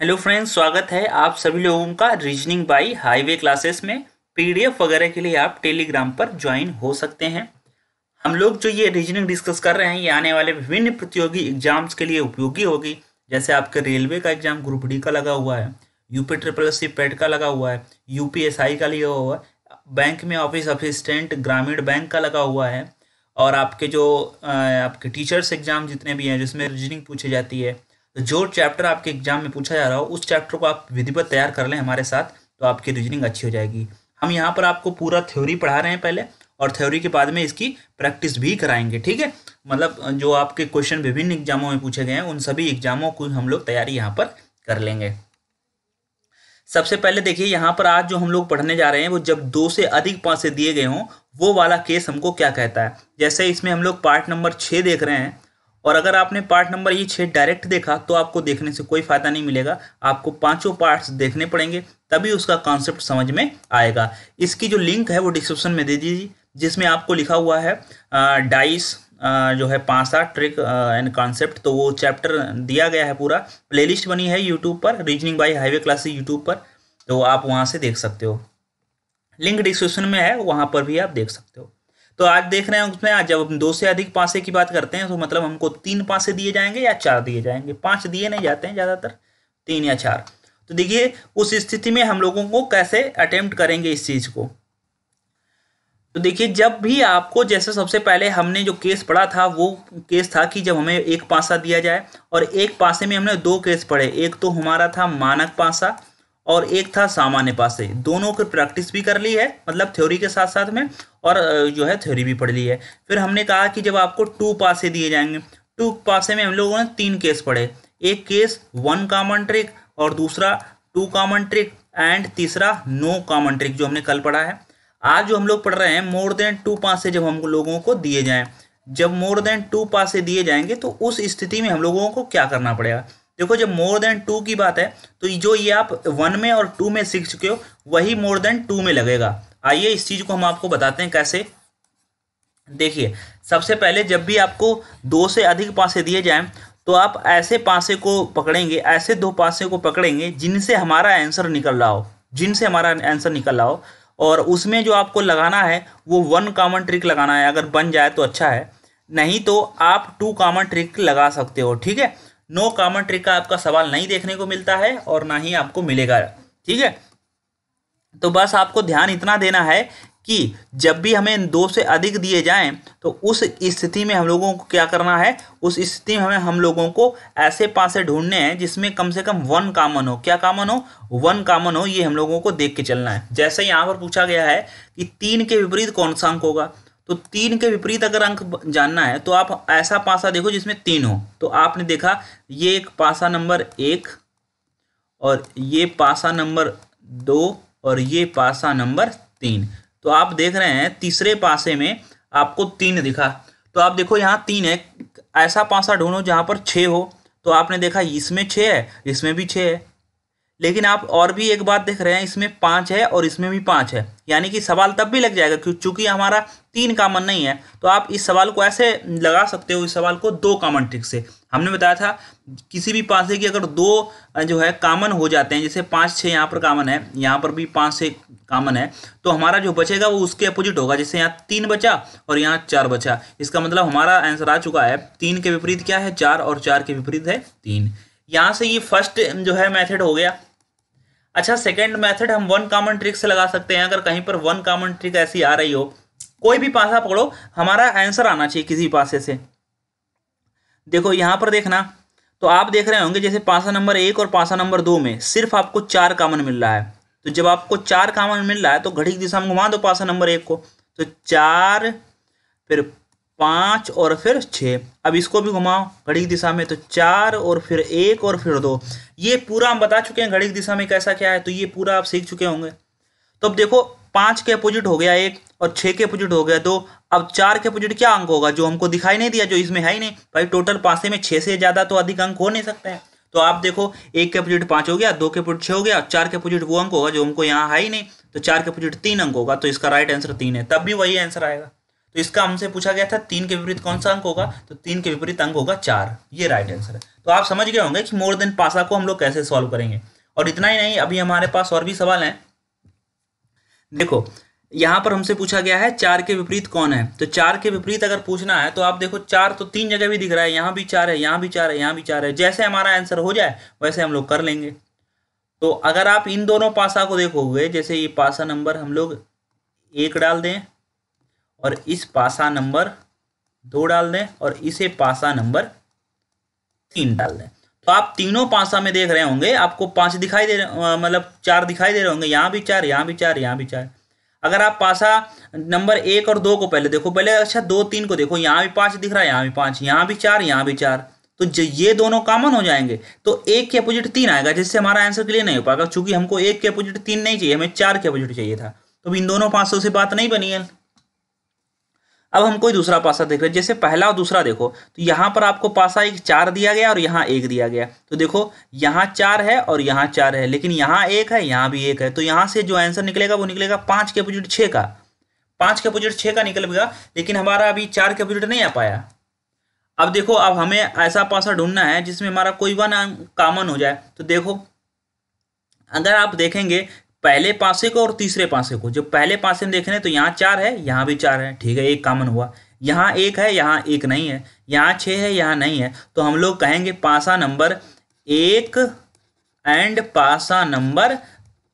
hello friends स्वागत है आप सभी लोगों का रीजनिंग बाई हाईवे क्लासेस में पीडीएफ वगैरह के लिए आप टेलीग्राम पर ज्वाइन हो सकते हैं हम लोग जो ये रीजनिंग डिस्कस कर रहे हैं ये आने वाले विभिन्न प्रतियोगी एग्जाम्स के लिए उपयोगी होगी जैसे आपके रेलवे का एग्जाम ग्रुप डी का लगा हुआ है यूपी ट्रिपल सी पेड का लगा हुआ है यूपीएसआई का लिया हुआ है बैंक में ऑफिस असिस्टेंट ग्रामीण बैंक का लगा हुआ है और आपके जो आपके टीचर्स एग्जाम जितने भी हैं जिसमें रीजनिंग पूछी जाती है तो जो चैप्टर आपके एग्जाम में पूछा जा रहा हो उस चैप्टर को आप विधिवत तैयार कर लें हमारे साथ तो आपकी रीजनिंग अच्छी हो जाएगी हम यहाँ पर आपको पूरा थ्योरी पढ़ा रहे हैं पहले और थ्योरी के बाद में इसकी प्रैक्टिस भी कराएंगे ठीक है मतलब जो आपके क्वेश्चन विभिन्न एग्जामों में पूछे गए हैं उन सभी एग्जामों को हम लोग तैयारी यहाँ पर कर लेंगे सबसे पहले देखिए यहाँ पर आज जो हम लोग पढ़ने जा रहे हैं वो जब दो से अधिक पाँच से दिए गए हों वो वाला केस हमको क्या कहता है जैसे इसमें हम लोग पार्ट नंबर छः देख रहे हैं और अगर आपने पार्ट नंबर ये छः डायरेक्ट देखा तो आपको देखने से कोई फ़ायदा नहीं मिलेगा आपको पांचों पार्ट्स देखने पड़ेंगे तभी उसका कॉन्सेप्ट समझ में आएगा इसकी जो लिंक है वो डिस्क्रिप्शन में दे दीजिए जिसमें आपको लिखा हुआ है डाइस जो है पाँच सात ट्रिक एंड कॉन्सेप्ट तो वो चैप्टर दिया गया है पूरा प्ले बनी है यूट्यूब पर reasoning by highway classes YouTube पर तो आप वहाँ से देख सकते हो लिंक डिस्क्रिप्शन में है वहाँ पर भी आप देख सकते हो तो आज देख रहे हैं उसमें आज जब हम दो से अधिक पासे की बात करते हैं तो मतलब हमको तीन पासे दिए जाएंगे या चार दिए जाएंगे पांच दिए नहीं जाते हैं ज़्यादातर तीन या चार तो देखिए उस स्थिति में हम लोगों को कैसे अटेम्प्ट करेंगे इस चीज़ को तो देखिए जब भी आपको जैसे सबसे पहले हमने जो केस पढ़ा था वो केस था कि जब हमें एक पासा दिया जाए और एक पासे में हमने दो केस पढ़े एक तो हमारा था मानक पासा और एक था सामान्य पास से दोनों की प्रैक्टिस भी कर ली है मतलब थ्योरी के साथ साथ में और जो है थ्योरी भी पढ़ ली है फिर हमने कहा कि जब आपको टू पासे दिए जाएंगे टू पासे में हम लोगों ने तीन केस पढ़े एक केस वन कॉमन ट्रिक और दूसरा टू कॉमन ट्रिक एंड तीसरा नो कॉमन ट्रिक जो हमने कल पढ़ा है आज जो हम लोग पढ़ रहे हैं मोर देन टू पासे जब हम लोगों को दिए जाएं जब मोर देन टू पासे दिए जाएंगे तो उस स्थिति में हम लोगों को क्या करना पड़ेगा देखो जब मोर देन टू की बात है तो जो ये आप वन में और टू में सीख चुके हो वही मोर देन टू में लगेगा आइए इस चीज़ को हम आपको बताते हैं कैसे देखिए सबसे पहले जब भी आपको दो से अधिक पासे दिए जाएं तो आप ऐसे पासे को पकड़ेंगे ऐसे दो पासे को पकड़ेंगे जिनसे हमारा आंसर निकल रहा हो जिनसे हमारा आंसर निकल रहा हो और उसमें जो आपको लगाना है वो वन कॉमन ट्रिक लगाना है अगर बन जाए तो अच्छा है नहीं तो आप टू कॉमन ट्रिक लगा सकते हो ठीक है नो कॉमन ट्रिक का आपका सवाल नहीं देखने को मिलता है और ना ही आपको मिलेगा ठीक है तो बस आपको ध्यान इतना देना है कि जब भी हमें दो से अधिक दिए जाएं तो उस स्थिति में हम लोगों को क्या करना है उस स्थिति में हमें हम लोगों को ऐसे पासे ढूंढने हैं जिसमें कम से कम वन कामन हो क्या कामन हो वन कॉमन हो ये हम लोगों को देख के चलना है जैसे यहाँ पर पूछा गया है कि तीन के विपरीत कौन सा अंक होगा तो तीन के विपरीत अगर अंक जानना है तो आप ऐसा पासा देखो जिसमें तीन हो तो आपने देखा ये एक पासा नंबर एक और ये पासा नंबर दो और ये पासा नंबर तीन तो आप देख रहे हैं तीसरे पासे में आपको तीन दिखा तो आप देखो यहाँ तीन है ऐसा पासा ढूंढो जहाँ पर छः हो तो आपने देखा इसमें छः है इसमें भी छः है लेकिन आप और भी एक बात देख रहे हैं इसमें पाँच है और इसमें भी पाँच है यानी कि सवाल तब भी लग जाएगा क्यों चूंकि हमारा तीन कामन नहीं है तो आप इस सवाल को ऐसे लगा सकते हो इस सवाल को दो कामन ट्रिक से हमने बताया था किसी भी से की अगर दो जो है कामन हो जाते हैं जैसे पाँच छः यहाँ पर कामन है यहाँ पर भी पाँच छः कामन है तो हमारा जो बचेगा वो उसके अपोजिट होगा जैसे यहाँ तीन बचा और यहाँ चार बचा इसका मतलब हमारा आंसर आ चुका है तीन के विपरीत क्या है चार और चार के विपरीत है तीन यहाँ से ये फर्स्ट जो है मेथड हो गया अच्छा सेकेंड मैथड हम वन कॉमन ट्रिक से लगा सकते हैं अगर कहीं पर वन कॉमन ट्रिक ऐसी आ रही हो कोई भी पासा पकड़ो हमारा आंसर आना चाहिए किसी पासे से देखो यहां पर देखना तो आप देख रहे होंगे जैसे पासा नंबर एक और पासा नंबर दो में सिर्फ आपको चार कामन मिल रहा है तो जब आपको चार कामन मिल रहा है तो घड़ी की दिशा में घुमा दो पासा नंबर एक को तो चार फिर पाँच और फिर छः अब इसको भी घुमाओ घड़ी की दिशा में तो चार और फिर एक और फिर दो ये पूरा हम बता चुके हैं घड़ी की दिशा में कैसा क्या है तो ये पूरा आप सीख चुके होंगे तो अब देखो पांच के अपोजिट हो गया एक और छह के अपोजिट हो गया दो अब चार के अपोजिट क्या अंक होगा जो हमको दिखाई नहीं दिया जो इसमें है ही नहीं भाई टोटल पासे में छः से ज़्यादा तो अधिक अंक हो नहीं सकते हैं तो आप देखो एक के अपोजिट पांच हो गया दो के अपोजिट छ हो गया और चार के अपोजिट वो अंक होगा जो हमको यहाँ है ही नहीं तो चार के अपोजिट तीन अंक होगा तो इसका राइट आंसर तीन है तब भी वही आंसर आएगा तो इसका हमसे पूछा गया था तीन के विपरीत कौन सा अंक होगा तो तीन के विपरीत अंक होगा चार ये राइट आंसर है तो आप समझ गए होंगे कि मोर देन पासा को हम लोग कैसे सॉल्व करेंगे और इतना ही नहीं अभी हमारे पास और भी सवाल है देखो यहां पर हमसे पूछा गया है चार के विपरीत कौन है तो चार के विपरीत अगर पूछना है तो आप देखो चार तो तीन जगह भी दिख रहा है यहां भी चार है यहाँ भी चार है यहाँ भी चार है जैसे हमारा आंसर हो जाए वैसे हम लोग कर लेंगे तो अगर आप इन दोनों पासा को देखोगे जैसे ये पासा नंबर हम लोग एक डाल दें और इस पासा नंबर दो डाल दें और इसे पासा नंबर तीन डाल दें तो आप तीनों पासा में देख रहे होंगे आपको पांच दिखाई दे रहे मतलब चार दिखाई दे रहे होंगे यहाँ भी चार यहाँ भी चार यहाँ भी चार अगर आप पासा नंबर एक और दो को पहले देखो पहले अच्छा दो तीन को देखो यहाँ भी पांच दिख रहा है यहाँ भी पांच यहाँ भी चार यहाँ भी चार तो ये दोनों कॉमन हो जाएंगे तो एक के अपोजिट तीन आएगा जिससे हमारा आंसर क्लियर नहीं हो पाएगा चूंकि हमको एक के अपोजिट तीन नहीं चाहिए हमें चार के अपोजिट चाहिए था तो इन दोनों पासों से बात नहीं बनी है अब हम कोई दूसरा पासा देख रहे हैं जैसे पहला और दूसरा देखो तो यहाँ पर आपको पासा एक चार दिया गया और यहाँ एक दिया गया तो देखो यहाँ चार है और यहाँ चार है लेकिन यहाँ एक है यहाँ भी एक है तो यहाँ से जो आंसर निकलेगा वो निकलेगा पाँच के अपोजिट छः का पाँच के अपोजिट छः का निकलेगा लेकिन हमारा अभी चार के अपोजिट नहीं आ पाया अब देखो अब हमें ऐसा पासा ढूंढना है जिसमें हमारा कोई वन कामन हो जाए तो देखो अगर आप देखेंगे पहले पासे को और तीसरे पासे को जो पहले पासे में देख रहे हैं तो यहाँ चार है यहाँ भी चार है ठीक है एक कॉमन हुआ यहाँ एक है यहाँ एक नहीं है यहाँ छः है यहाँ नहीं है तो हम लोग कहेंगे पासा नंबर एक एंड पासा नंबर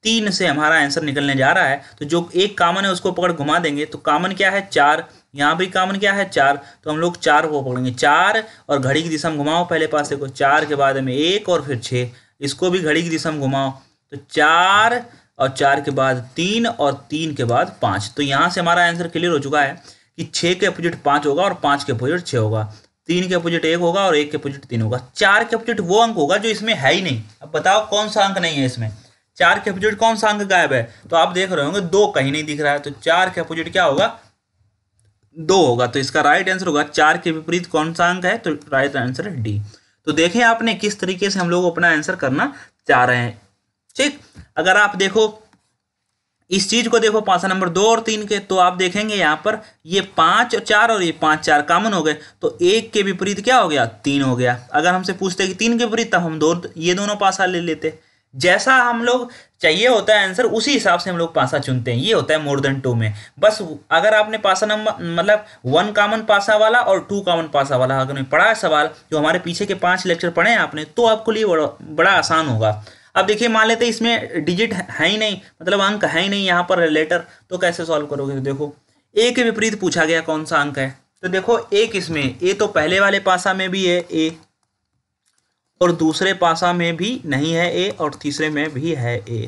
तीन से हमारा आंसर निकलने जा रहा है तो जो एक कामन है उसको पकड़ घुमा देंगे तो कामन क्या है चार यहाँ भी कामन क्या है चार तो हम लोग चार को पकड़ेंगे चार और घड़ी की दिशा में घुमाओ पहले पास को चार के बाद में एक और फिर छः इसको भी घड़ी की दिशा में घुमाओ तो चार और चार के बाद तीन और तीन के बाद पाँच तो यहाँ से हमारा आंसर क्लियर हो चुका है कि छः के अपोजिट पाँच होगा और पाँच के अपोजिट छः होगा तीन के अपोजिट एक होगा और एक के अपोजिट तीन होगा चार के अपोजिट वो अंक होगा जो इसमें है ही नहीं अब बताओ कौन सा अंक नहीं है इसमें चार के अपोजिट कौन सा अंक गायब है तो आप देख रहे होंगे दो कहीं नहीं दिख रहा है तो चार के अपोजिट क्या होगा दो होगा तो इसका राइट आंसर होगा चार के विपरीत कौन सा अंक है तो राइट आंसर है डी तो देखें आपने किस तरीके से हम लोग अपना आंसर करना चाह रहे हैं ठीक अगर आप देखो इस चीज को देखो पासा नंबर दो और तीन के तो आप देखेंगे यहां पर ये पांच और चार और ये पांच चार कॉमन हो गए तो एक के विपरीत क्या हो गया तीन हो गया अगर हमसे पूछते कि तीन के विपरीत तब हम दो ये दोनों पासा ले लेते जैसा हम लोग चाहिए होता है आंसर उसी हिसाब से हम लोग पासा चुनते हैं ये होता है मोर देन टू में बस अगर आपने पासा नंबर मतलब वन कॉमन पासा वाला और टू कॉमन पासा वाला अगर पढ़ा है सवाल जो हमारे पीछे के पांच लेक्चर पढ़े हैं आपने तो आपको लिए बड़ा आसान होगा अब देखिए मान लेते इसमें डिजिट है ही नहीं मतलब अंक है ही नहीं यहाँ पर लेटर तो कैसे सॉल्व करोगे देखो ए के विपरीत पूछा गया कौन सा अंक है तो देखो ए किसमें ए तो पहले वाले पासा में भी है ए और दूसरे पासा में भी नहीं है ए और तीसरे में भी है ए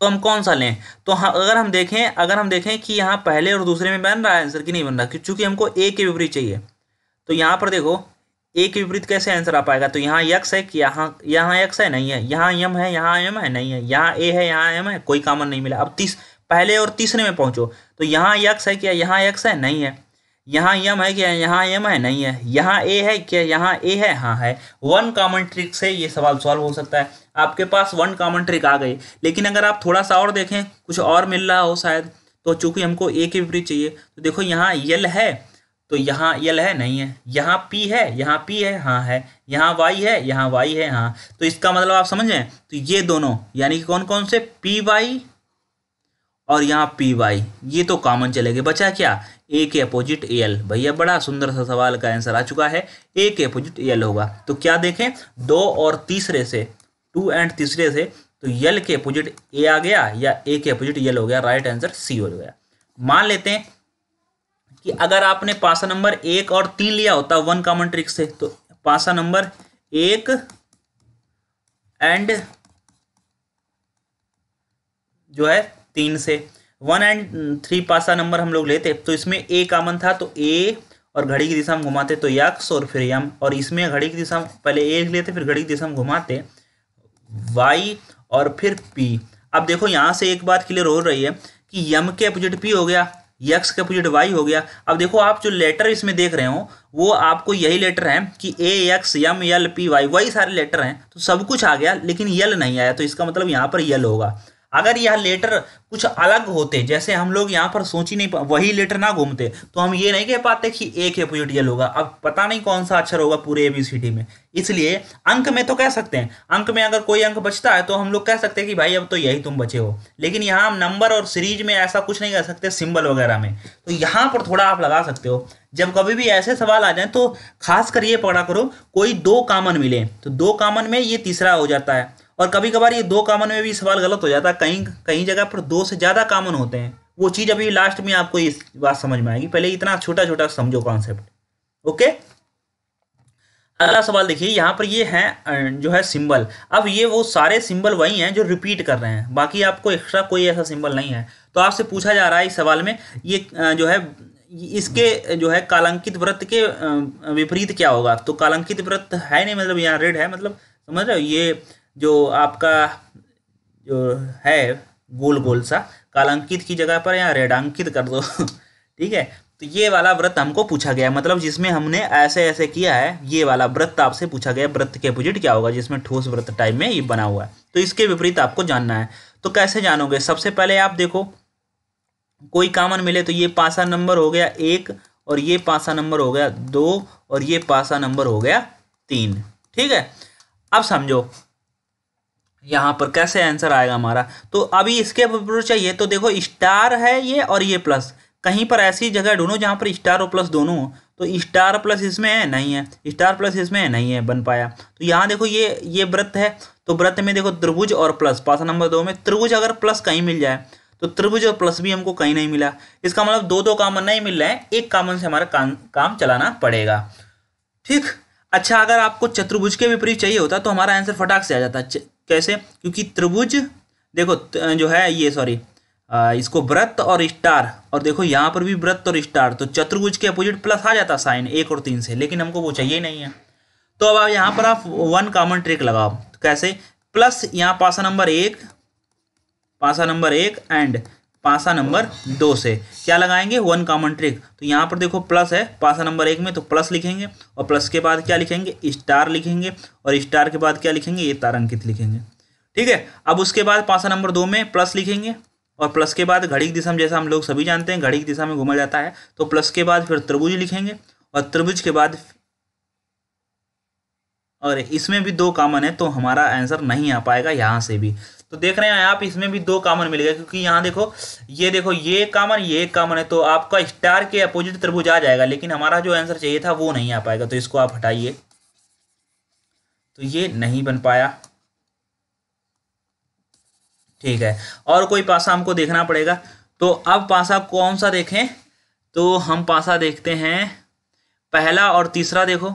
तो हम कौन सा लें तो हाँ अगर हम देखें अगर हम देखें कि यहाँ पहले और दूसरे में बन रहा है आंसर कि नहीं बन रहा क्योंकि हमको ए के विपरीत चाहिए तो यहाँ पर देखो ए के विपरीत कैसे आंसर आ पाएगा तो यहाँ यक्स है कि यहाँ यहाँ यक्स है नहीं है यहाँ यम है यहाँ एम है नहीं है यहाँ ए है यहाँ एम है कोई कामन नहीं मिला अब तीस पहले और तीसरे में पहुँचो तो यहाँ यक्स है क्या यहाँ यक्स है नहीं है यहाँ यम है क्या यहाँ यम है नहीं है यहाँ ए है क्या यहाँ ए है हाँ है वन कॉमन ट्रिक से ये सवाल सॉल्व हो सकता है आपके पास वन कॉमन ट्रिक आ गई लेकिन अगर आप थोड़ा सा और देखें कुछ और मिल रहा हो शायद तो चूंकि हमको ए के विपरीत चाहिए तो देखो यहाँ यल है तो यहाँ यल है नहीं है यहाँ पी है यहाँ पी है हाँ है यहाँ वाई है यहाँ वाई है हाँ तो इसका मतलब आप समझ रहे हैं तो ये दोनों यानी कि कौन कौन से पी वाई और यहाँ पी वाई ये तो कॉमन चले गए बचा क्या ए के अपोजिट ए एल भैया बड़ा सुंदर सा सवाल का आंसर आ चुका है ए के अपोजिट ए एल होगा तो क्या देखें दो और तीसरे से टू एंड तीसरे से तो यल के अपोजिट ए आ गया या ए के अपोजिट यल हो गया राइट आंसर सी हो गया मान लेते हैं कि अगर आपने पासा नंबर एक और तीन लिया होता वन कॉमन ट्रिक से तो पासा नंबर एक एंड जो है तीन से वन एंड थ्री पासा नंबर हम लोग लेते तो इसमें ए कॉमन था तो ए और घड़ी की दिशा में घुमाते तो यक्स और फिर यम और इसमें घड़ी की दिशा पहले ए लेते फिर घड़ी की दिशा में घुमाते वाई और फिर पी अब देखो यहाँ से एक बात क्लियर हो रही है कि यम के अपोजिट पी हो गया यक्स के अपोजिट वाई हो गया अब देखो आप जो लेटर इसमें देख रहे हो वो आपको यही लेटर है कि A X M L P Y वही सारे लेटर हैं तो सब कुछ आ गया लेकिन यल नहीं आया तो इसका मतलब यहाँ पर यल होगा अगर यह लेटर कुछ अलग होते जैसे हम लोग यहाँ पर सोच ही नहीं वही लेटर ना घूमते तो हम ये नहीं कह पाते कि एक के अपोजिट यल होगा अब पता नहीं कौन सा अक्षर होगा पूरे एबीसीडी में इसलिए अंक में तो कह सकते हैं अंक में अगर कोई अंक बचता है तो हम लोग कह सकते हैं कि भाई अब तो यही तुम बचे हो लेकिन यहाँ हम नंबर और सीरीज में ऐसा कुछ नहीं कह सकते सिम्बल वगैरह में तो यहाँ पर थोड़ा आप लगा सकते हो जब कभी भी ऐसे सवाल आ जाए तो खास कर ये पकड़ा करो कोई दो कामन मिले तो दो कामन में ये तीसरा हो जाता है और कभी कभार ये दो कॉमन में भी सवाल गलत हो जाता है कहीं कहीं जगह पर दो से ज़्यादा कॉमन होते हैं वो चीज़ अभी लास्ट में आपको इस बात समझ में आएगी पहले इतना छोटा छोटा समझो कॉन्सेप्ट ओके अगला सवाल देखिए यहाँ पर ये है जो है सिंबल अब ये वो सारे सिंबल वही हैं जो रिपीट कर रहे हैं बाकी आपको एक्स्ट्रा कोई ऐसा सिंबल नहीं है तो आपसे पूछा जा रहा है इस सवाल में ये जो है इसके जो है कालंकित व्रत के विपरीत क्या होगा तो कालंकित व्रत है नहीं मतलब यहाँ रेड है मतलब समझ रहे हो ये जो आपका जो है गोल गोल सा कालांकित की जगह पर यहाँ रेडांकित कर दो ठीक है तो ये वाला व्रत हमको पूछा गया मतलब जिसमें हमने ऐसे ऐसे किया है ये वाला व्रत आपसे पूछा गया व्रत के अपोजिट क्या होगा जिसमें ठोस व्रत टाइप में ये बना हुआ है तो इसके विपरीत आपको जानना है तो कैसे जानोगे सबसे पहले आप देखो कोई कामन मिले तो ये पासा नंबर हो गया एक और ये पासा नंबर हो गया दो और ये पासा नंबर हो गया तीन ठीक है अब समझो यहाँ पर कैसे आंसर आएगा हमारा तो अभी इसके अप्रोच चाहिए तो देखो स्टार है ये और ये प्लस कहीं पर ऐसी जगह ढूंढो जहाँ पर स्टार और प्लस दोनों हो तो स्टार प्लस इसमें है नहीं है स्टार प्लस इसमें है नहीं है बन पाया तो यहाँ देखो ये ये व्रत है तो व्रत में देखो त्रिभुज और प्लस पास नंबर दो में त्रिभुज अगर प्लस कहीं मिल जाए तो त्रिभुज और प्लस भी हमको कहीं नहीं मिला इसका मतलब दो दो कामन नहीं मिल रहे हैं एक कामन से हमारा काम काम चलाना पड़ेगा ठीक अच्छा अगर आपको चतुर्भुज के विपरीत चाहिए होता तो हमारा आंसर फटाक से आ जाता कैसे क्योंकि त्रिभुज देखो जो है ये सॉरी इसको व्रत और स्टार और देखो यहाँ पर भी व्रत और स्टार तो चतुर्भुज के अपोजिट प्लस आ जाता साइन एक और तीन से लेकिन हमको वो चाहिए नहीं है तो अब यहाँ पर आप वन कॉमन ट्रिक लगाओ तो कैसे प्लस यहाँ पासा नंबर एक पासा नंबर एक एंड पासा नंबर दो से क्या लगाएंगे वन कॉमन ट्रिक तो यहाँ पर देखो प्लस है पासा नंबर एक में तो प्लस लिखेंगे और प्लस के बाद क्या लिखेंगे स्टार लिखेंगे और स्टार के बाद क्या लिखेंगे ये तारंकित लिखेंगे ठीक है अब उसके बाद पासा नंबर दो में प्लस लिखेंगे और प्लस के बाद घड़ी की दिशा में जैसा हम लोग सभी जानते हैं घड़ी की दिशा में घूमा जाता है तो प्लस के बाद फिर त्रिभुज लिखेंगे और त्रिभुज के बाद और इसमें भी दो कॉमन है तो हमारा आंसर नहीं आ पाएगा यहाँ से भी तो देख रहे हैं आप इसमें भी दो कामन मिल गए क्योंकि यहाँ देखो ये देखो ये कामन ये कामन है तो आपका स्टार के अपोजिट त्रिभुज आ जाएगा लेकिन हमारा जो आंसर चाहिए था वो नहीं आ पाएगा तो इसको आप हटाइए तो ये नहीं बन पाया ठीक है और कोई पासा हमको देखना पड़ेगा तो अब पासा कौन सा देखें तो हम पासा देखते हैं पहला और तीसरा देखो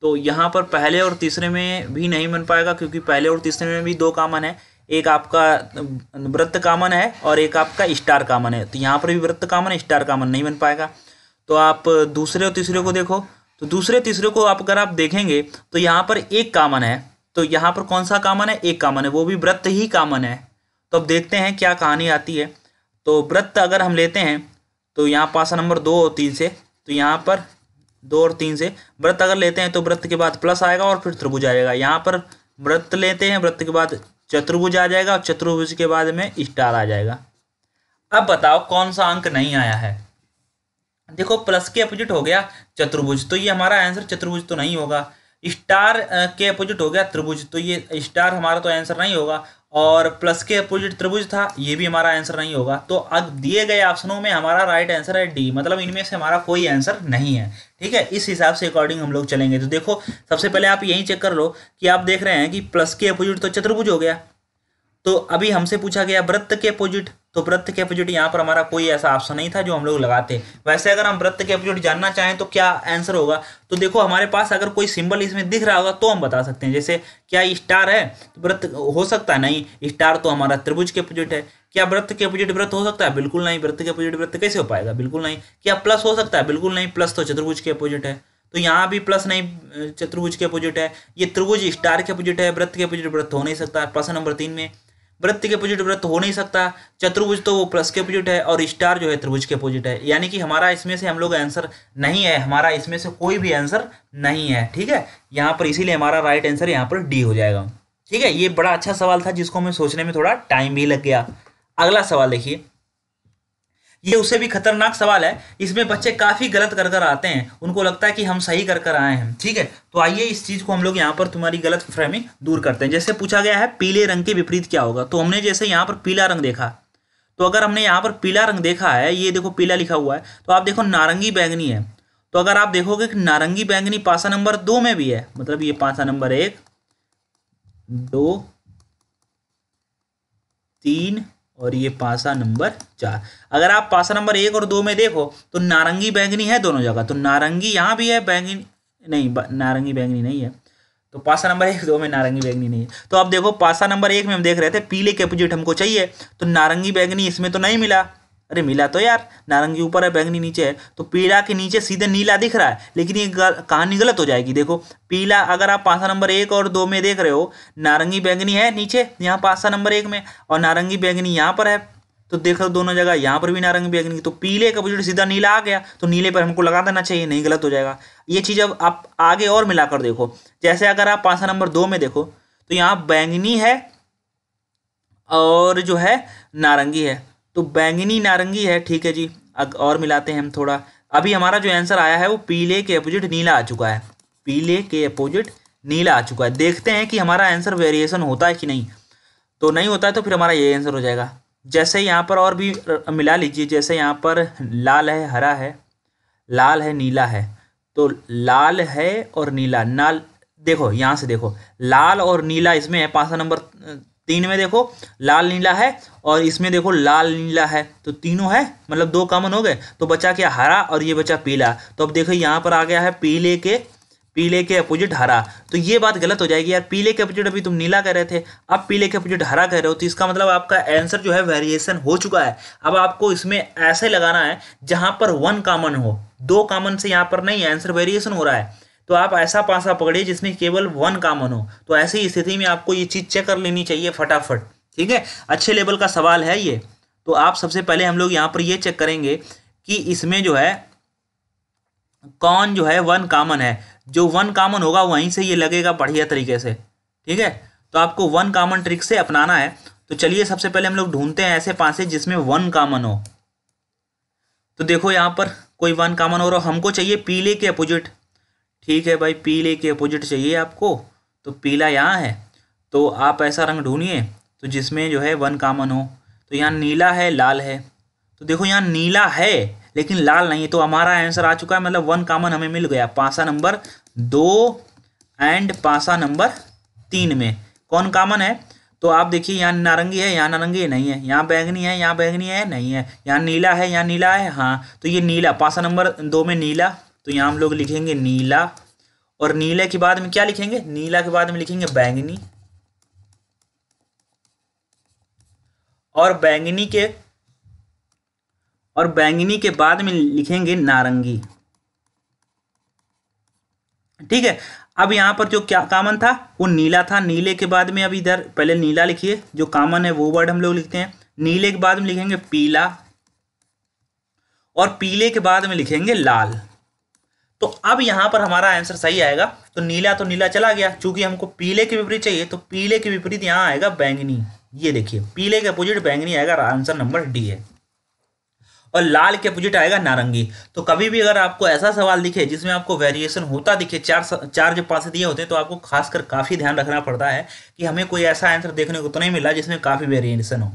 तो यहाँ पर पहले और तीसरे में भी नहीं बन पाएगा क्योंकि पहले और तीसरे में भी दो कामन है एक आपका वृत्त कामन है और एक आपका स्टार कामन है तो यहाँ पर भी वृत्त कामन स्टार कामन नहीं बन पाएगा तो आप दूसरे और तीसरे को देखो तो दूसरे तीसरे को आप अगर आप देखेंगे तो यहाँ पर एक कामन है तो यहाँ पर कौन सा कामन है एक कामन है वो भी व्रत ही कामन है तो अब देखते हैं क्या कहानी आती है तो व्रत अगर हम लेते हैं तो यहाँ पासा नंबर दो और तीन से तो यहाँ पर दो और तीन से व्रत अगर लेते हैं तो व्रत के बाद प्लस आएगा और फिर त्रिभुज आएगा यहाँ पर व्रत लेते हैं व्रत के बाद चतुर्भुज आ जाएगा और चतुर्भुज के बाद में स्टार आ जाएगा अब बताओ कौन सा अंक नहीं आया है देखो प्लस के अपोजिट हो गया चतुर्भुज तो ये हमारा आंसर चतुर्भुज तो नहीं होगा स्टार के अपोजिट हो गया त्रिभुज तो ये स्टार हमारा तो आंसर नहीं होगा और प्लस के अपोजिट त्रिभुज था ये भी हमारा आंसर नहीं होगा तो अब दिए गए ऑप्शनों में हमारा राइट आंसर है डी मतलब इनमें से हमारा कोई आंसर नहीं है ठीक है इस हिसाब से अकॉर्डिंग हम लोग चलेंगे तो देखो सबसे पहले आप यही चेक कर लो कि आप देख रहे हैं कि प्लस के अपोजिट तो चतुर्भुज हो गया तो अभी हमसे पूछा गया वृत्त के अपोजिट तो वृत्त के अपोजिट यहाँ पर हमारा कोई ऐसा ऑप्शन नहीं था जो हम लोग लगाते वैसे अगर हम वृत्त के अपोजिट जानना चाहें तो क्या आंसर होगा तो देखो हमारे पास अगर कोई सिंबल इसमें दिख रहा होगा तो हम बता सकते हैं जैसे क्या स्टार है तो वृत्त हो सकता है नहीं स्टार तो हमारा त्रिभुज के अपोजिट है क्या वृत्त के अपोजिट वृत्त हो सकता है बिल्कुल नहीं वृत्त के अपोजिट वृत्त कैसे हो पाएगा बिल्कुल नहीं क्या प्लस हो सकता है बिल्कुल नहीं प्लस तो चतुर्भुज के अपोजिट है तो यहाँ भी प्लस नहीं चतुर्भुज के अपोजिट है ये त्रिभुज स्टार के अपोजिट है वृत्त के अपोजिट वृत्त हो नहीं सकता प्रश्न नंबर तीन में वृत्त के अपोजिट वृत्त हो नहीं सकता चतुर्भुज तो वो प्लस के अपोजिट है और स्टार जो है त्रिभुज के अपोजिट है यानी कि हमारा इसमें से हम लोग आंसर नहीं है हमारा इसमें से कोई भी आंसर नहीं है ठीक है यहाँ पर इसीलिए हमारा राइट आंसर यहाँ पर डी हो जाएगा ठीक है ये बड़ा अच्छा सवाल था जिसको हमें सोचने में थोड़ा टाइम भी लग गया अगला सवाल देखिए ये उससे भी खतरनाक सवाल है इसमें बच्चे काफ़ी गलत कर कर आते हैं उनको लगता है कि हम सही कर कर आए हैं ठीक है तो आइए इस चीज़ को हम लोग यहाँ पर तुम्हारी गलत फ्रेमिंग दूर करते हैं जैसे पूछा गया है पीले रंग के विपरीत क्या होगा तो हमने जैसे यहाँ पर पीला रंग देखा तो अगर हमने यहाँ पर पीला रंग देखा है ये देखो पीला लिखा हुआ है तो आप देखो नारंगी बैंगनी है तो अगर आप देखोगे कि नारंगी बैंगनी पासा नंबर दो में भी है मतलब ये पासा नंबर एक दो तीन और ये पासा नंबर चार अगर आप पासा नंबर एक और दो में देखो तो नारंगी बैंगनी है दोनों जगह तो नारंगी यहाँ भी है बैंगनी नहीं नारंगी बैंगनी नहीं है तो पासा नंबर एक दो में नारंगी बैंगनी नहीं है तो आप देखो पासा नंबर एक में हम देख रहे थे पीले के अपोजिट हमको चाहिए तो नारंगी बैंगनी इसमें तो नहीं मिला अरे मिला तो यार नारंगी ऊपर है बैंगनी नीचे है तो पीला के नीचे सीधे नीला दिख रहा है लेकिन ये कहानी गलत हो जाएगी देखो पीला अगर आप पासा नंबर एक और दो में देख रहे हो नारंगी बैंगनी है नीचे यहाँ पासा नंबर एक में और नारंगी बैंगनी यहाँ पर है तो देख लो दोनों जगह यहाँ पर भी नारंगी बैंगनी तो पीले का बुजुर्ग सीधा नीला आ गया तो नीले पर हमको लगा देना चाहिए नहीं गलत हो जाएगा ये चीज़ अब आप आगे और मिलाकर देखो जैसे अगर आप पासा नंबर दो में देखो तो यहाँ बैंगनी है और जो है नारंगी है तो बैंगनी नारंगी है ठीक है जी और मिलाते हैं हम थोड़ा अभी हमारा जो आंसर आया है वो पीले के अपोजिट नीला आ चुका है पीले के अपोजिट नीला आ चुका है देखते हैं कि हमारा आंसर वेरिएशन होता है कि नहीं तो नहीं होता है तो फिर हमारा ये आंसर हो जाएगा जैसे यहाँ पर और भी मिला लीजिए जैसे यहाँ पर लाल है हरा है लाल है नीला है तो लाल है और नीला नाल देखो यहाँ से देखो लाल और नीला इसमें है पासा नंबर तीन में देखो लाल नीला है और इसमें देखो लाल नीला है तो तीनों है मतलब दो कॉमन हो गए तो बचा क्या हरा और ये बचा पीला तो अब देखो यहाँ पर आ गया है पीले के पीले के अपोजिट हरा तो ये बात गलत हो जाएगी यार पीले के अपोजिट अभी तुम नीला कह रहे थे अब पीले के अपोजिट हरा कह रहे हो तो इसका मतलब आपका आंसर जो है वेरिएशन हो चुका है अब आपको इसमें ऐसे लगाना है जहां पर वन कॉमन हो दो कॉमन से यहां पर नहीं आंसर वेरिएशन हो रहा है तो आप ऐसा पासा पकड़िए जिसमें केवल वन कामन हो तो ऐसी स्थिति में आपको ये चीज़ चेक कर लेनी चाहिए फटाफट ठीक है अच्छे लेवल का सवाल है ये तो आप सबसे पहले हम लोग यहाँ पर ये चेक करेंगे कि इसमें जो है कौन जो है वन कामन है जो वन कामन होगा वहीं से ये लगेगा बढ़िया तरीके से ठीक है तो आपको वन कामन ट्रिक से अपनाना है तो चलिए सबसे पहले हम लोग ढूंढते हैं ऐसे पासे जिसमें वन कामन हो तो देखो यहाँ पर कोई वन कामन हो रहा हमको चाहिए पीले के अपोजिट ठीक है भाई पीले के अपोजिट चाहिए आपको तो पीला यहाँ है तो आप ऐसा रंग ढूंढिए तो जिसमें जो है वन कामन हो तो यहाँ नीला है लाल है तो देखो यहाँ नीला है लेकिन लाल नहीं है तो हमारा आंसर आ चुका है मतलब वन कामन हमें मिल गया पासा नंबर दो एंड पासा नंबर तीन में कौन कामन है तो आप देखिए यहाँ नारंगी है यहाँ नारंगी है नहीं है यहाँ बैंगनी है यहाँ बैंगनी है नहीं है यहाँ नीला है यहाँ नीला है हाँ तो ये नीला पासा नंबर दो में नीला तो यहाँ हम लोग लिखेंगे नीला और नीले के बाद में क्या लिखेंगे नीला के बाद में लिखेंगे बैंगनी और बैंगनी के और बैंगनी के बाद में लिखेंगे नारंगी ठीक है अब यहां पर जो क्या कामन था वो नीला था नीले के बाद में अब इधर पहले नीला लिखिए जो कामन है वो वर्ड हम लोग लिखते हैं नीले के बाद में लिखेंगे पीला और पीले के बाद में लिखेंगे लाल तो अब यहां पर हमारा आंसर सही आएगा तो नीला तो नीला चला गया चूंकि हमको पीले के विपरीत चाहिए तो पीले के विपरीत यहां आएगा बैंगनी ये देखिए पीले के अपोजिट बैंगनी आएगा आंसर नंबर डी है और लाल के अपोजिट आएगा नारंगी तो कभी भी अगर आपको ऐसा सवाल दिखे जिसमें आपको वेरिएशन होता दिखे चार चार जो पास दिए होते हैं तो आपको खासकर काफ़ी ध्यान रखना पड़ता है कि हमें कोई ऐसा आंसर देखने को तो नहीं मिला जिसमें काफ़ी वेरिएशन हो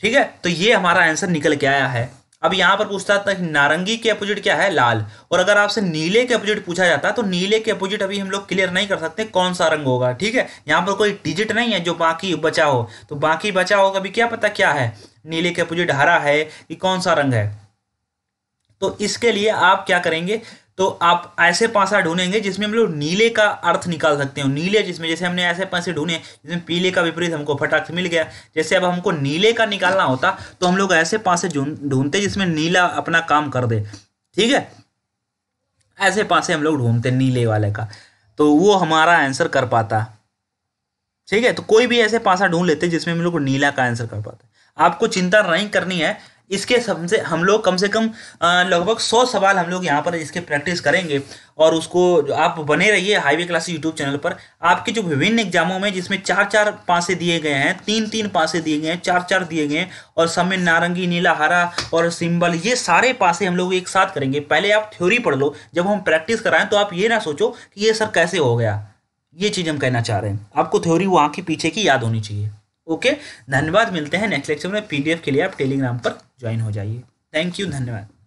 ठीक है तो ये हमारा आंसर निकल के आया है अब यहां पर पूछता था तो नारंगी के अपोजिट क्या है लाल और अगर आपसे नीले के अपोजिट पूछा जाता तो नीले के अपोजिट अभी हम लोग क्लियर नहीं कर सकते कौन सा रंग होगा ठीक है यहां पर कोई डिजिट नहीं है जो बाकी बचा हो तो बाकी बचा होगा अभी क्या पता क्या है नीले के अपोजिट हरा है कि कौन सा रंग है तो इसके लिए आप क्या करेंगे तो आप ऐसे पासा ढूंढेंगे जिसमें हम लोग नीले का अर्थ निकाल सकते हैं नीले जिसमें जैसे हमने ऐसे पासे ढूंढे जिसमें पीले का विपरीत हमको फटाक मिल गया जैसे अब हमको नीले का निकालना होता तो हम लोग ऐसे पासे ढूंढते जिसमें नीला अपना काम कर दे ठीक है ऐसे पासे हम लोग ढूंढते नीले वाले का तो वो हमारा आंसर कर पाता ठीक है तो कोई भी ऐसे पासा ढूंढ लेते जिसमें हम लोग नीला का आंसर कर पाते आपको चिंता नहीं करनी है इसके सबसे हम लोग कम से कम लगभग सौ सवाल हम लोग यहाँ पर इसके प्रैक्टिस करेंगे और उसको आप बने रहिए हाईवे क्लास यूट्यूब चैनल पर आपके जो विभिन्न एग्जामों में जिसमें चार चार पासे दिए गए हैं तीन तीन पासे दिए गए हैं चार चार दिए गए हैं और सब में नारंगी नीला हरा और सिंबल ये सारे पासे हम लोग एक साथ करेंगे पहले आप थ्योरी पढ़ लो जब हम प्रैक्टिस कराएं तो आप ये ना सोचो कि ये सर कैसे हो गया ये चीज़ हम कहना चाह रहे हैं आपको थ्योरी वो के पीछे की याद होनी चाहिए ओके धन्यवाद मिलते हैं नेक्स्ट लेक्चर में पीडीएफ के लिए आप टेलीग्राम पर ज्वाइन हो जाइए थैंक यू धन्यवाद